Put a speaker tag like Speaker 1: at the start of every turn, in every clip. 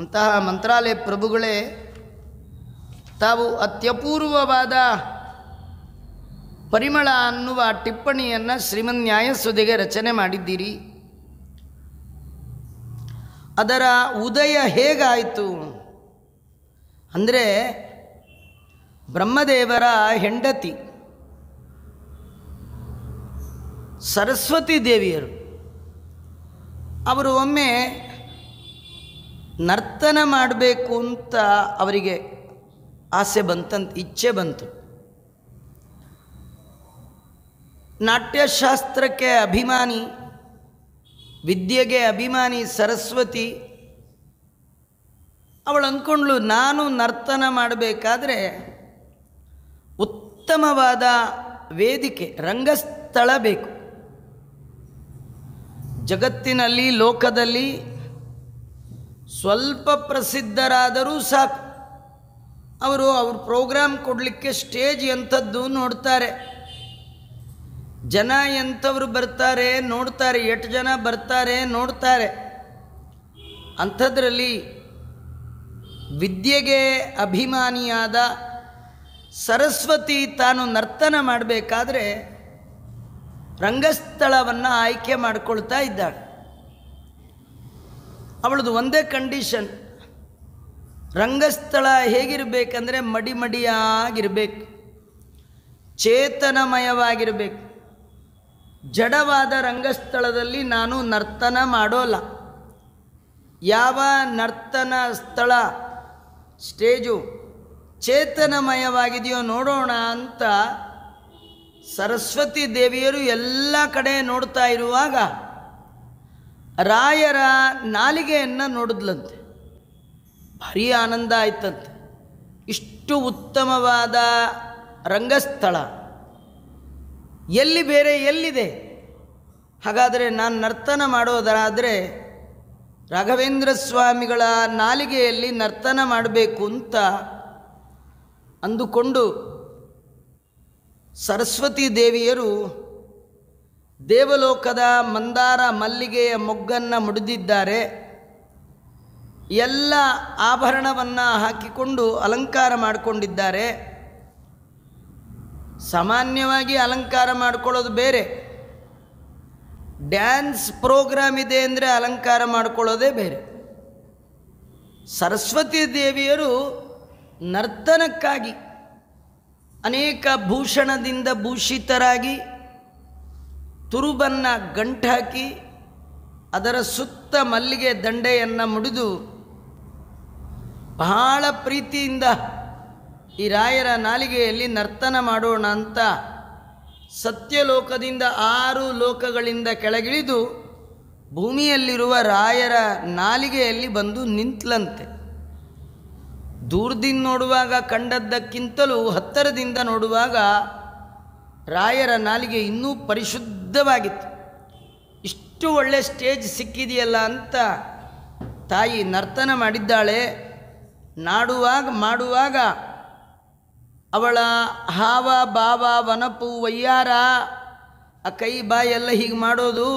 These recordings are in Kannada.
Speaker 1: ಅಂತಹ ಮಂತ್ರಾಲಯ ಪ್ರಭುಗಳೇ ತಾವು ಅತ್ಯಪೂರ್ವವಾದ ಪರಿಮಳ ಅನ್ನುವ ಟಿಪ್ಪಣಿಯನ್ನು ಶ್ರೀಮನ್ ನ್ಯಾಯಸುದಿಗೆ ರಚನೆ ಮಾಡಿದ್ದೀರಿ ಅದರ ಉದಯ ಹೇಗಾಯಿತು ಅಂದರೆ ಬ್ರಹ್ಮದೇವರ ಹೆಂಡತಿ ಸರಸ್ವತಿ ದೇವಿಯರು ಅವರು ಒಮ್ಮೆ ನರ್ತನ ಮಾಡಬೇಕು ಅಂತ ಅವರಿಗೆ ಆಸೆ ಬಂತಂತ ಇಚ್ಛೆ ಬಂತು ನಾಟ್ಯಶಾಸ್ತ್ರಕ್ಕೆ ಅಭಿಮಾನಿ ವಿದ್ಯೆಗೆ ಅಭಿಮಾನಿ ಸರಸ್ವತಿ ಅವಳು ಅಂದ್ಕೊಂಡ್ಳು ನಾನು ನರ್ತನ ಮಾಡಬೇಕಾದ್ರೆ ಉತ್ತಮವಾದ ವೇದಿಕೆ ರಂಗಸ್ಥಳ ಬೇಕು ಜಗತ್ತಿನಲ್ಲಿ ಲೋಕದಲ್ಲಿ ಸ್ವಲ್ಪ ಪ್ರಸಿದ್ಧರಾದರೂ ಸಾಕು ಅವರು ಅವ್ರ ಪ್ರೋಗ್ರಾಮ್ ಕೊಡಲಿಕ್ಕೆ ಸ್ಟೇಜ್ ಎಂಥದ್ದು ನೋಡ್ತಾರೆ ಜನ ಎಂಥವ್ರು ಬರ್ತಾರೆ ನೋಡ್ತಾರೆ ಎಷ್ಟು ಜನ ಬರ್ತಾರೆ ನೋಡ್ತಾರೆ ಅಂಥದ್ರಲ್ಲಿ ವಿದ್ಯೆಗೆ ಅಭಿಮಾನಿಯಾದ ಸರಸ್ವತಿ ತಾನು ನರ್ತನ ಮಾಡಬೇಕಾದ್ರೆ ರಂಗಸ್ಥಳವನ್ನು ಆಯ್ಕೆ ಮಾಡಿಕೊಳ್ತಾ ಇದ್ದಾಳೆ ಅವಳದು ಒಂದೇ ಕಂಡೀಷನ್ ರಂಗಸ್ಥಳ ಹೇಗಿರಬೇಕಂದ್ರೆ ಮಡಿಮಡಿಯಾಗಿರಬೇಕು ಚೇತನಮಯವಾಗಿರಬೇಕು ಜಡವಾದ ರಂಗಸ್ಥಳದಲ್ಲಿ ನಾನು ನರ್ತನ ಮಾಡೋಲ್ಲ ಯಾವ ನರ್ತನ ಸ್ಥಳ ಸ್ಟೇಜು ಚೇತನಮಯವಾಗಿದೆಯೋ ನೋಡೋಣ ಅಂತ ಸರಸ್ವತಿ ದೇವಿಯರು ಎಲ್ಲ ಕಡೆ ನೋಡ್ತಾ ಇರುವಾಗ ರಾಯರ ನಾಲಿಗೆಯನ್ನು ನೋಡಿದ್ಲಂತೆ ಭಾರಿ ಆನಂದ ಆಯ್ತಂತೆ ಇಷ್ಟು ಉತ್ತಮವಾದ ರಂಗಸ್ಥಳ ಎಲ್ಲಿ ಬೇರೆ ಎಲ್ಲಿದೆ ಹಾಗಾದರೆ ನಾನು ನರ್ತನ ಮಾಡೋದರಾದರೆ ರಾಘವೇಂದ್ರ ಸ್ವಾಮಿಗಳ ನಾಲಿಗೆಯಲ್ಲಿ ನರ್ತನ ಮಾಡಬೇಕು ಅಂತ ಅಂದುಕೊಂಡು ಸರಸ್ವತಿ ದೇವಿಯರು ದೇವಲೋಕದ ಮಂದಾರ ಮಲ್ಲಿಗೆಯ ಮೊಗ್ಗನ್ನು ಮುಡಿದಿದ್ದಾರೆ ಎಲ್ಲ ಆಭರಣವನ್ನು ಹಾಕಿಕೊಂಡು ಅಲಂಕಾರ ಮಾಡಿಕೊಂಡಿದ್ದಾರೆ ಸಾಮಾನ್ಯವಾಗಿ ಅಲಂಕಾರ ಮಾಡ್ಕೊಳ್ಳೋದು ಬೇರೆ ಡ್ಯಾನ್ಸ್ ಪ್ರೋಗ್ರಾಮ್ ಇದೆ ಅಂದರೆ ಅಲಂಕಾರ ಮಾಡಿಕೊಳ್ಳೋದೇ ಬೇರೆ ಸರಸ್ವತಿ ದೇವಿಯರು ನರ್ತನಕ್ಕಾಗಿ ಅನೇಕ ಭೂಷಣದಿಂದ ಭೂಷಿತರಾಗಿ ತುರುಬನ್ನು ಗಂಟಾಕಿ ಅದರ ಸುತ್ತ ಮಲ್ಲಿಗೆ ದಂಡೆಯನ್ನು ಮುಡಿದು ಬಹಳ ಪ್ರೀತಿಯಿಂದ ಈ ರಾಯರ ನಾಲಿಗೆಯಲ್ಲಿ ನರ್ತನ ಮಾಡೋಣ ಅಂತ ಸತ್ಯಲೋಕದಿಂದ ಆರು ಲೋಕಗಳಿಂದ ಕೆಳಗಿಳಿದು ಭೂಮಿಯಲ್ಲಿರುವ ರಾಯರ ನಾಲಿಗೆಯಲ್ಲಿ ಬಂದು ನಿಂತ್ಲಂತೆ ದೂರದಿಂದ ನೋಡುವಾಗ ಕಂಡದ್ದಕ್ಕಿಂತಲೂ ಹತ್ತರದಿಂದ ನೋಡುವಾಗ ರಾಯರ ನಾಲಿಗೆ ಇನ್ನೂ ಪರಿಶುದ್ಧವಾಗಿತ್ತು ಇಷ್ಟು ಒಳ್ಳೆ ಸ್ಟೇಜ್ ಸಿಕ್ಕಿದೆಯಲ್ಲ ಅಂತ ತಾಯಿ ನರ್ತನ ಮಾಡಿದ್ದಾಳೆ ನಾಡುವಾಗ ಮಾಡುವಾಗ ಅವಳ ಹಾವ ಭಾವ ವನಪು ವಯ್ಯಾರ ಆ ಕೈ ಬಾಯಿ ಎಲ್ಲ ಹೀಗೆ ಮಾಡೋದು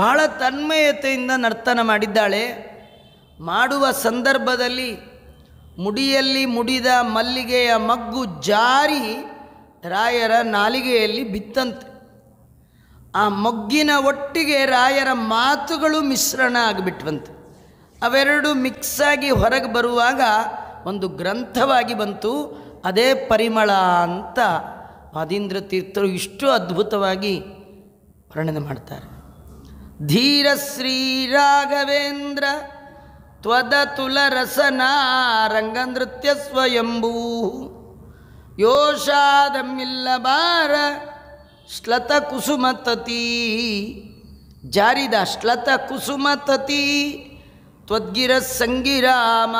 Speaker 1: ಬಹಳ ತನ್ಮಯತೆಯಿಂದ ನರ್ತನ ಮಾಡಿದ್ದಾಳೆ ಮಾಡುವ ಸಂದರ್ಭದಲ್ಲಿ ಮುಡಿಯಲ್ಲಿ ಮುಡಿದ ಮಲ್ಲಿಗೆಯ ಮಗ್ಗು ಜಾರಿ ರಾಯರ ನಾಲಿಗೆಯಲ್ಲಿ ಬಿತ್ತಂತೆ ಆ ಮೊಗ್ಗಿನ ಒಟ್ಟಿಗೆ ರಾಯರ ಮಾತುಗಳು ಮಿಶ್ರಣ ಆಗಿಬಿಟ್ವಂತೆ ಅವೆರಡು ಮಿಕ್ಸ್ ಆಗಿ ಹೊರಗೆ ಬರುವಾಗ ಒಂದು ಗ್ರಂಥವಾಗಿ ಬಂತು ಅದೇ ಪರಿಮಳ ಅಂತ ವಾದೀಂದ್ರ ತೀರ್ಥರು ಇಷ್ಟು ಅದ್ಭುತವಾಗಿ ವರ್ಣನೆ ಮಾಡ್ತಾರೆ ಧೀರ ಶ್ರೀ ರಾಘವೇಂದ್ರ ತ್ವದ ತುಲ ರಸನ ನೃತ್ಯ ಸ್ವಯಂಭೂ யோஷாதம் இல்லபார ஸ்லத குசுமத்ததி ஜாரிதா ஸ்லத குசுமத்ததி त्वद्गिर संगिराम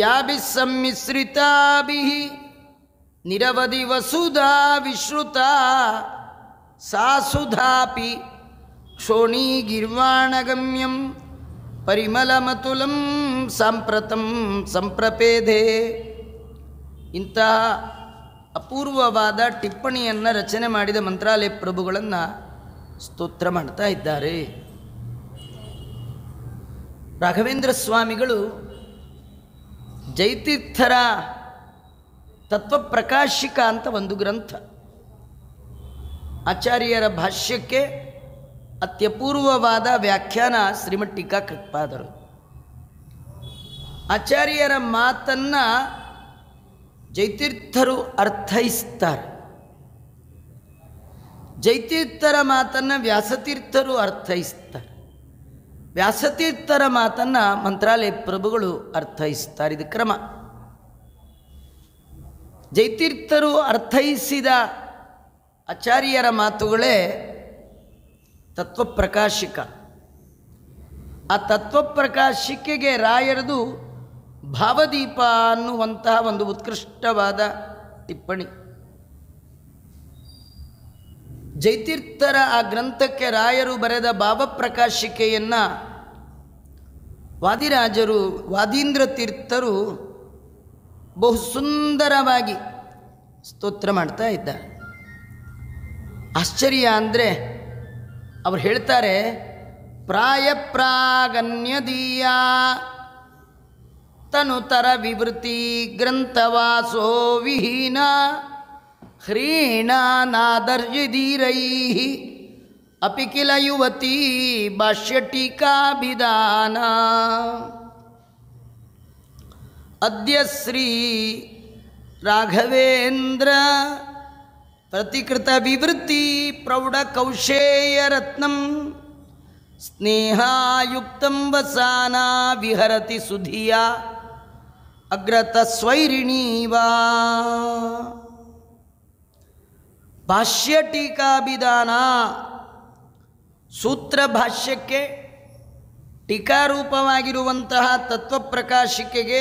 Speaker 1: याभिः सम्मिश्रिताभिः निरवधि वसुधा विश्रुता सा सुधापि शोणीगिर्वाणगम्यं परिमलमतुलं साम्प्रतं सम्प्रपेधे ಇಂತಹ ಅಪೂರ್ವವಾದ ಟಿಪ್ಪಣಿಯನ್ನು ರಚನೆ ಮಾಡಿದ ಮಂತ್ರಾಲಯ ಪ್ರಭುಗಳನ್ನು ಸ್ತೋತ್ರ ಮಾಡ್ತಾ ಇದ್ದಾರೆ ರಾಘವೇಂದ್ರ ಸ್ವಾಮಿಗಳು ಜೈತೀರ್ಥರ ತತ್ವಪ್ರಕಾಶಿಕ ಅಂತ ಒಂದು ಗ್ರಂಥ ಆಚಾರ್ಯರ ಭಾಷ್ಯಕ್ಕೆ ಅತ್ಯಪೂರ್ವವಾದ ವ್ಯಾಖ್ಯಾನ ಶ್ರೀಮಟ್ಟಿಕಾ ಕತ್ಪಾದರು ಆಚಾರ್ಯರ ಮಾತನ್ನು ಜೈತೀರ್ಥರು ಅರ್ಥೈಸ್ತಾರೆ ಜೈತೀರ್ಥರ ಮಾತನ್ನು ವ್ಯಾಸತೀರ್ಥರು ಅರ್ಥೈಸ್ತಾರೆ ವ್ಯಾಸತೀರ್ಥರ ಮಾತನ್ನು ಮಂತ್ರಾಲಯ ಪ್ರಭುಗಳು ಅರ್ಥೈಸ್ತಾರೆ ಇದು ಕ್ರಮ ಜೈತೀರ್ಥರು ಅರ್ಥೈಸಿದ ಆಚಾರ್ಯರ ಮಾತುಗಳೇ ತತ್ವಪ್ರಕಾಶಿಕ ಆ ತತ್ವಪ್ರಕಾಶಿಕೆಗೆ ರಾಯರದು ಭಾವದೀಪ ಅನ್ನುವಂತಹ ಒಂದು ಉತ್ಕೃಷ್ಟವಾದ ಟಿಪ್ಪಣಿ ಜೈತೀರ್ಥರ ಆ ಗ್ರಂಥಕ್ಕೆ ರಾಯರು ಬರೆದ ಭಾವಪ್ರಕಾಶಿಕೆಯನ್ನು ವಾದಿರಾಜರು ವಾದೀಂದ್ರ ತೀರ್ಥರು ಬಹು ಸುಂದರವಾಗಿ ಸ್ತೋತ್ರ ಮಾಡ್ತಾ ಇದ್ದಾರೆ ಆಶ್ಚರ್ಯ ಅಂದರೆ ಅವ್ರು ಹೇಳ್ತಾರೆ ಪ್ರಾಯ ಪ್ರಾಗನ್ಯದೀಯ तनुतरविवृत्तिग्रन्थवासो विहीना ह्रीणानादर्यधीरैः अपि किल युवती विदान अद्य श्री राघवेन्द्र कौशेय प्रौढकौशेयरत्नं स्नेहायुक्त वसाना विहरति सुधिया ಅಗ್ರತ ಸ್ವೈರಿಣೀವಾ ಭಾಷ್ಯ ಟೀಕಾಭಿಧಾನ ಸೂತ್ರ ಭಾಷ್ಯಕ್ಕೆ ಟೀಕಾರೂಪವಾಗಿರುವಂತಹ ತತ್ವಪ್ರಕಾಶಿಕೆಗೆ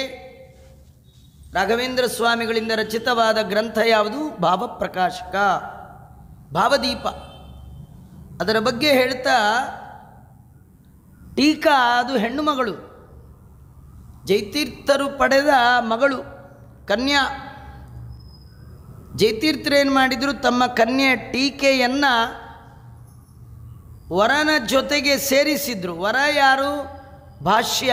Speaker 1: ರಾಘವೇಂದ್ರ ಸ್ವಾಮಿಗಳಿಂದ ರಚಿತವಾದ ಗ್ರಂಥ ಯಾವುದು ಭಾವಪ್ರಕಾಶಕ ಭಾವದೀಪ ಅದರ ಬಗ್ಗೆ ಹೇಳ್ತಾ ಟೀಕಾ ಅದು ಹೆಣ್ಣುಮಗಳು ಜೈತೀರ್ಥರು ಪಡೆದ ಮಗಳು ಕನ್ಯಾ ಜೈತೀರ್ಥರೇನು ಮಾಡಿದರು ತಮ್ಮ ಕನ್ಯೆ ಟೀಕೆಯನ್ನು ವರನ ಜೊತೆಗೆ ಸೇರಿಸಿದ್ರು ವರ ಯಾರು ಭಾಷ್ಯ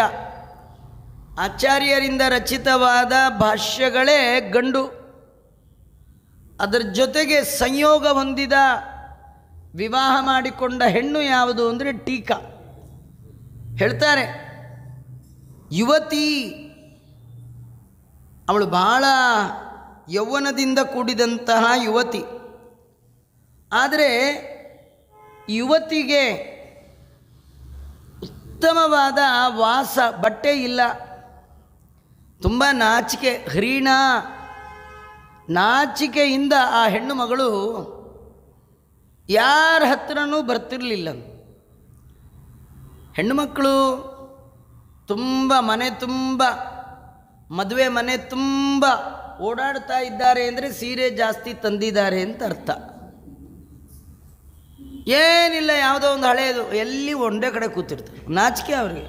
Speaker 1: ಆಚಾರ್ಯರಿಂದ ರಚಿತವಾದ ಭಾಷ್ಯಗಳೇ ಗಂಡು ಅದರ ಜೊತೆಗೆ ಸಂಯೋಗ ಹೊಂದಿದ ವಿವಾಹ ಮಾಡಿಕೊಂಡ ಹೆಣ್ಣು ಯಾವುದು ಅಂದರೆ ಟೀಕಾ ಹೇಳ್ತಾರೆ ಯುವತಿ ಅವಳು ಭಾಳ ಯೌವನದಿಂದ ಕೂಡಿದಂತಹ ಯುವತಿ ಆದರೆ ಯುವತಿಗೆ ಉತ್ತಮವಾದ ವಾಸ ಬಟ್ಟೆ ಇಲ್ಲ ತುಂಬ ನಾಚಿಕೆ ಹ್ರೀಣ ನಾಚಿಕೆಯಿಂದ ಆ ಹೆಣ್ಣು ಮಗಳು ಯಾರ ಹತ್ತಿರನೂ ಬರ್ತಿರಲಿಲ್ಲ ಹೆಣ್ಣುಮಕ್ಕಳು ತುಂಬ ಮನೆ ತುಂಬ ಮದುವೆ ಮನೆ ತುಂಬ ಓಡಾಡ್ತಾ ಇದ್ದಾರೆ ಅಂದರೆ ಸೀರೆ ಜಾಸ್ತಿ ತಂದಿದ್ದಾರೆ ಅಂತ ಅರ್ಥ ಏನಿಲ್ಲ ಯಾವುದೋ ಒಂದು ಹಳೆಯದು ಎಲ್ಲಿ ಒಂದೇ ಕಡೆ ಕೂತಿರ್ತದೆ ನಾಚಿಕೆ ಅವ್ರಿಗೆ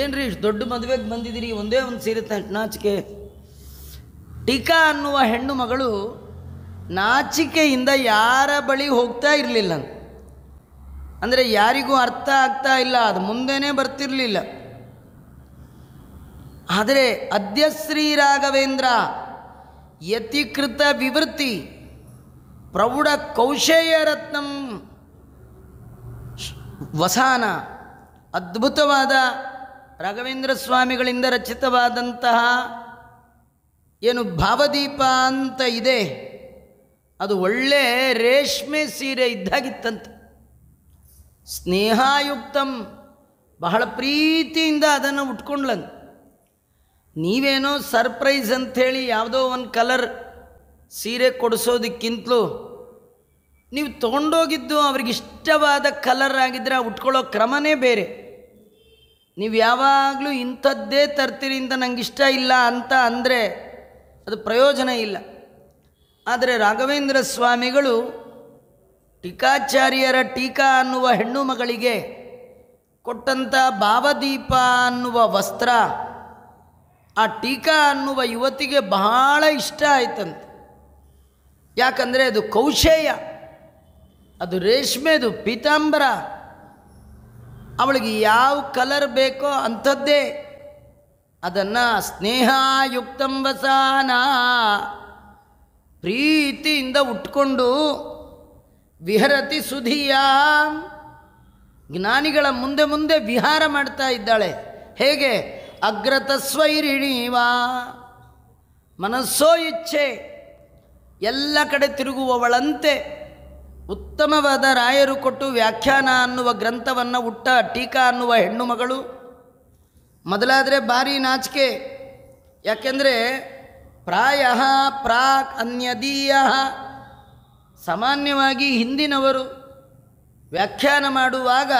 Speaker 1: ಏನು ರೀ ಇಷ್ಟು ದೊಡ್ಡ ಮದುವೆಗೆ ಬಂದಿದ್ದೀರಿ ಒಂದೇ ಒಂದು ಸೀರೆ ತ ನಾಚಿಕೆ ಟೀಕಾ ಅನ್ನುವ ಹೆಣ್ಣು ಮಗಳು ನಾಚಿಕೆಯಿಂದ ಯಾರ ಬಳಿ ಹೋಗ್ತಾ ಇರಲಿಲ್ಲ ಅಂದರೆ ಯಾರಿಗೂ ಅರ್ಥ ಆಗ್ತಾ ಇಲ್ಲ ಅದು ಮುಂದೆನೇ ಬರ್ತಿರಲಿಲ್ಲ ಆದರೆ ಅದ್ಯ ಶ್ರೀ ರಾಘವೇಂದ್ರ ಯತಿಕೃತ ವಿವೃತ್ತಿ ಪ್ರೌಢ ಕೌಶೇಯ ರತ್ನಂ ವಸಾನ ಅದ್ಭುತವಾದ ರಾಘವೇಂದ್ರ ಸ್ವಾಮಿಗಳಿಂದ ರಚಿತವಾದಂತಹ ಏನು ಭಾವದೀಪ ಅಂತ ಇದೆ ಅದು ಒಳ್ಳೆ ರೇಷ್ಮೆ ಸೀರೆ ಇದ್ದಾಗಿತ್ತಂತೆ ಸ್ನೇಹಾಯುಕ್ತಂ ಬಹಳ ಪ್ರೀತಿಯಿಂದ ಅದನ್ನು ಉಟ್ಕೊಂಡ್ಲಂತೆ ನೀವೇನೋ ಸರ್ಪ್ರೈಸ್ ಅಂಥೇಳಿ ಯಾವುದೋ ಒಂದು ಕಲರ್ ಸೀರೆ ಕೊಡಿಸೋದಕ್ಕಿಂತಲೂ ನೀವು ತೊಗೊಂಡೋಗಿದ್ದು ಅವ್ರಿಗೆ ಇಷ್ಟವಾದ ಕಲರ್ ಆಗಿದ್ದರೆ ಉಟ್ಕೊಳ್ಳೋ ಕ್ರಮನೇ ಬೇರೆ ನೀವು ಯಾವಾಗಲೂ ಇಂಥದ್ದೇ ತರ್ತೀರಿ ಅಂತ ನಂಗೆ ಇಷ್ಟ ಇಲ್ಲ ಅಂತ ಅಂದರೆ ಅದು ಪ್ರಯೋಜನ ಇಲ್ಲ ಆದರೆ ರಾಘವೇಂದ್ರ ಸ್ವಾಮಿಗಳು ಟೀಕಾಚಾರ್ಯರ ಟೀಕಾ ಅನ್ನುವ ಹೆಣ್ಣು ಮಗಳಿಗೆ ಕೊಟ್ಟಂಥ ಭಾವದೀಪ ಅನ್ನುವ ವಸ್ತ್ರ ಆ ಟೀಕಾ ಅನ್ನುವ ಯುವತಿಗೆ ಬಹಳ ಇಷ್ಟ ಆಯ್ತಂತೆ ಯಾಕಂದರೆ ಅದು ಕೌಶೇಯ ಅದು ರೇಷ್ಮೆದು ಪೀತಾಂಬರ ಅವಳಿಗೆ ಯಾವ ಕಲರ್ ಬೇಕೋ ಅಂಥದ್ದೇ ಅದನ್ನು ಸ್ನೇಹಯುಕ್ತಂಬಸಾನ ಪ್ರೀತಿಯಿಂದ ಉಟ್ಕೊಂಡು ವಿಹರತಿ ಸುಧಿಯ ಜ್ಞಾನಿಗಳ ಮುಂದೆ ಮುಂದೆ ವಿಹಾರ ಮಾಡ್ತಾ ಇದ್ದಾಳೆ ಹೇಗೆ ಅಗ್ರತಸ್ವೈರಿಣೀವ ಮನಸ್ಸೋ ಇಚ್ಛೆ ಎಲ್ಲ ಕಡೆ ತಿರುಗುವವಳಂತೆ ಉತ್ತಮವಾದ ರಾಯರು ಕೊಟ್ಟು ವ್ಯಾಖ್ಯಾನ ಅನ್ನುವ ಗ್ರಂಥವನ್ನು ಹುಟ್ಟ ಟೀಕಾ ಅನ್ನುವ ಹೆಣ್ಣು ಮಗಳು ಮೊದಲಾದರೆ ಭಾರಿ ನಾಚಿಕೆ ಯಾಕೆಂದರೆ ಪ್ರಾಯ ಪ್ರಾಕ್ ಅನ್ಯದೀಯ ಸಾಮಾನ್ಯವಾಗಿ ಹಿಂದಿನವರು ವ್ಯಾಖ್ಯಾನ ಮಾಡುವಾಗ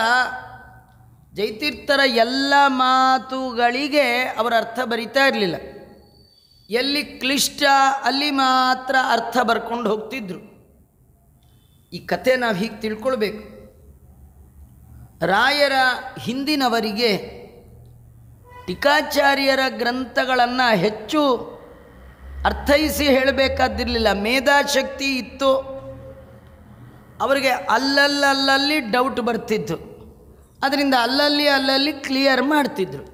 Speaker 1: ಜೈತೀರ್ಥರ ಎಲ್ಲ ಮಾತುಗಳಿಗೆ ಅವರ ಅರ್ಥ ಬರಿತಾ ಇರಲಿಲ್ಲ ಎಲ್ಲಿ ಕ್ಲಿಷ್ಟ ಅಲ್ಲಿ ಮಾತ್ರ ಅರ್ಥ ಬರ್ಕೊಂಡು ಹೋಗ್ತಿದ್ರು ಈ ಕಥೆ ನಾವು ಹೀಗೆ ತಿಳ್ಕೊಳ್ಬೇಕು ರಾಯರ ಹಿಂದಿನವರಿಗೆ ಟೀಕಾಚಾರ್ಯರ ಗ್ರಂಥಗಳನ್ನು ಹೆಚ್ಚು ಅರ್ಥೈಸಿ ಹೇಳಬೇಕಾದಿರಲಿಲ್ಲ ಮೇಧಾಶಕ್ತಿ ಇತ್ತು ಅವರಿಗೆ ಅಲ್ಲಲ್ಲಲ್ಲಿ ಡೌಟ್ ಬರ್ತಿತ್ತು ಅದರಿಂದ ಅಲ್ಲಲ್ಲಿ ಅಲ್ಲಲ್ಲಿ ಕ್ಲಿಯರ್ ಮಾಡ್ತಿದ್ರು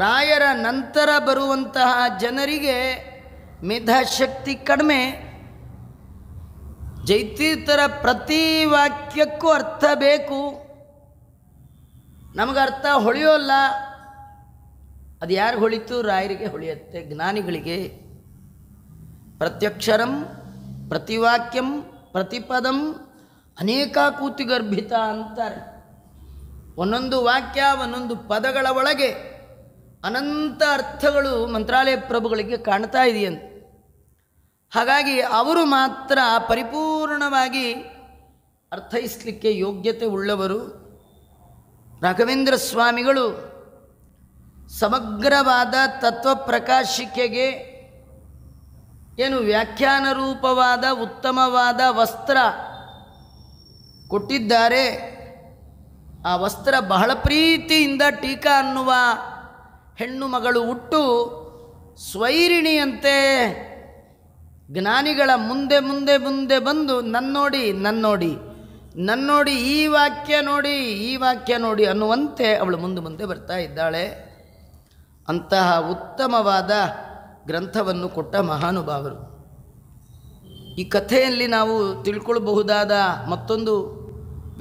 Speaker 1: ರಾಯರ ನಂತರ ಬರುವಂತಹ ಜನರಿಗೆ ಮೇಧಾಶಕ್ತಿ ಕಡಿಮೆ ಜೈತೀರ್ಥರ ಪ್ರತಿ ವಾಕ್ಯಕ್ಕೂ ಅರ್ಥ ಬೇಕು ನಮಗೆ ಅರ್ಥ ಹೊಳೆಯೋಲ್ಲ ಅದು ಯಾರು ಹೊಳಿತು ರಾಯರಿಗೆ ಹೊಳೆಯುತ್ತೆ ಜ್ಞಾನಿಗಳಿಗೆ ಪ್ರತ್ಯಕ್ಷರಂ ಪ್ರತಿವಾಕ್ಯಂ ಪ್ರತಿಪದಂ ಅನೇಕ ಕೂತಿಗರ್ಭಿತ ಅಂತಾರೆ ಒಂದೊಂದು ವಾಕ್ಯ ಒಂದೊಂದು ಪದಗಳ ಒಳಗೆ ಅನಂತ ಅರ್ಥಗಳು ಮಂತ್ರಾಲಯ ಪ್ರಭುಗಳಿಗೆ ಕಾಣ್ತಾ ಇದೆಯಂತೆ ಹಾಗಾಗಿ ಅವರು ಮಾತ್ರ ಪರಿಪೂರ್ಣವಾಗಿ ಅರ್ಥೈಸಲಿಕ್ಕೆ ಯೋಗ್ಯತೆ ಉಳ್ಳವರು ರಾಘವೇಂದ್ರ ಸ್ವಾಮಿಗಳು ಸಮಗ್ರವಾದ ತತ್ವ ಪ್ರಕಾಶಿಕೆಗೆ ಏನು ವ್ಯಾಖ್ಯಾನ ರೂಪವಾದ ಉತ್ತಮವಾದ ವಸ್ತ್ರ ಕೊಟ್ಟಿದ್ದಾರೆ ಆ ವಸ್ತ್ರ ಬಹಳ ಪ್ರೀತಿಯಿಂದ ಟೀಕಾ ಅನ್ನುವ ಹೆಣ್ಣು ಮಗಳು ಹುಟ್ಟು ಸ್ವೈರಿಣಿಯಂತೆ ಜ್ಞಾನಿಗಳ ಮುಂದೆ ಮುಂದೆ ಮುಂದೆ ಬಂದು ನನ್ನೋಡಿ ನನ್ನೋಡಿ ನನ್ನೋಡಿ ಈ ವಾಕ್ಯ ನೋಡಿ ಈ ವಾಕ್ಯ ನೋಡಿ ಅನ್ನುವಂತೆ ಅವಳು ಮುಂದೆ ಮುಂದೆ ಬರ್ತಾ ಇದ್ದಾಳೆ ಅಂತಹ ಉತ್ತಮವಾದ ಗ್ರಂಥವನ್ನು ಕೊಟ್ಟ ಮಹಾನುಭಾವರು ಈ ಕಥೆಯಲ್ಲಿ ನಾವು ತಿಳ್ಕೊಳ್ಬಹುದಾದ ಮತ್ತೊಂದು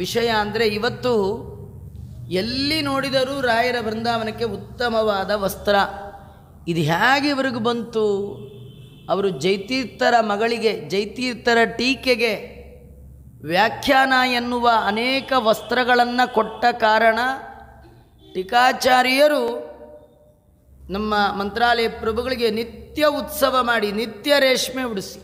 Speaker 1: ವಿಷಯ ಅಂದರೆ ಇವತ್ತು ಎಲ್ಲಿ ನೋಡಿದರೂ ರಾಯರ ಬೃಂದಾವನಕ್ಕೆ ಉತ್ತಮವಾದ ವಸ್ತ್ರ ಇದು ಹೇಗೆ ಇವರಿಗೂ ಬಂತು ಅವರು ಜೈತೀರ್ಥರ ಮಗಳಿಗೆ ಜೈತೀರ್ಥರ ಟೀಕೆಗೆ ವ್ಯಾಖ್ಯಾನ ಎನ್ನುವ ಅನೇಕ ವಸ್ತ್ರಗಳನ್ನು ಕೊಟ್ಟ ಕಾರಣ ಟೀಕಾಚಾರ್ಯರು ನಮ್ಮ ಮಂತ್ರಾಲಯ ಪ್ರಭುಗಳಿಗೆ ನಿತ್ಯ ಉತ್ಸವ ಮಾಡಿ ನಿತ್ಯ ರೇಷ್ಮೆ ಉಡಿಸಿ